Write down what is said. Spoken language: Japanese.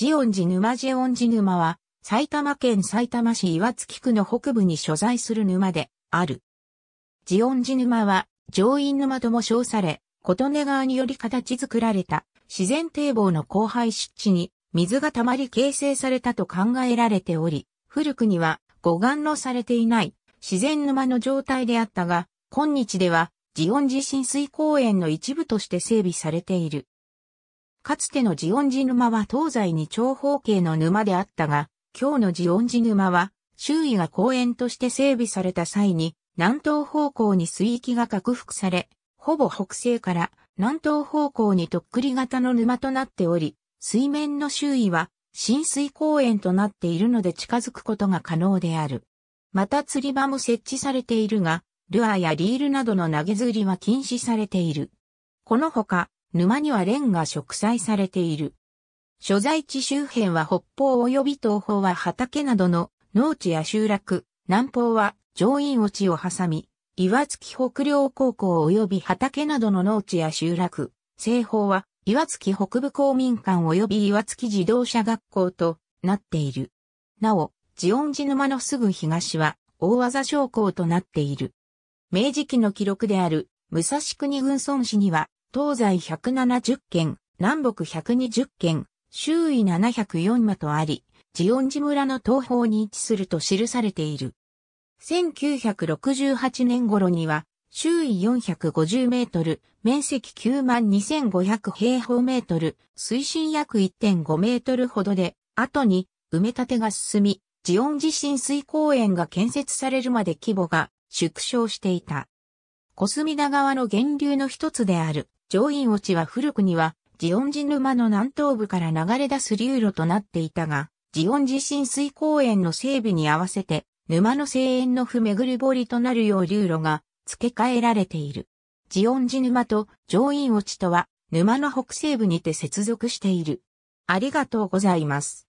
ジオンジ沼ジオンジ沼は、埼玉県埼玉市岩槻区の北部に所在する沼である。ジオンジ沼は、上院沼とも称され、琴音川により形作られた自然堤防の荒廃湿地に水が溜まり形成されたと考えられており、古くには護岸のされていない自然沼の状態であったが、今日ではジオンジ浸水公園の一部として整備されている。かつてのジオンジ沼は東西に長方形の沼であったが、今日のジオンジ沼は、周囲が公園として整備された際に、南東方向に水域が拡幅され、ほぼ北西から南東方向にとっくり型の沼となっており、水面の周囲は浸水公園となっているので近づくことが可能である。また釣り場も設置されているが、ルアーやリールなどの投げ釣りは禁止されている。このほか、沼にはレンが植栽されている。所在地周辺は北方及び東方は畑などの農地や集落、南方は上院落ちを挟み、岩月北陵高校及び畑などの農地や集落、西方は岩月北部公民館及び岩月自動車学校となっている。なお、ジオン寺沼のすぐ東は大技商工となっている。明治期の記録である武蔵国軍村市には東西170軒、南北120軒、周囲704間とあり、ジオンジ村の東方に位置すると記されている。1968年頃には、周囲450メートル、面積9万2500平方メートル、水深約1.5メートルほどで、後に埋め立てが進み、ジオン地震水公園が建設されるまで規模が縮小していた。コスミダ川の源流の一つである上院落ちは古くには、ジオンジ沼の南東部から流れ出す流路となっていたが、ジオン地震水公園の整備に合わせて、沼の声援の不ぐり堀となるよう流路が付け替えられている。ジオンジ沼と上院落ちとは、沼の北西部にて接続している。ありがとうございます。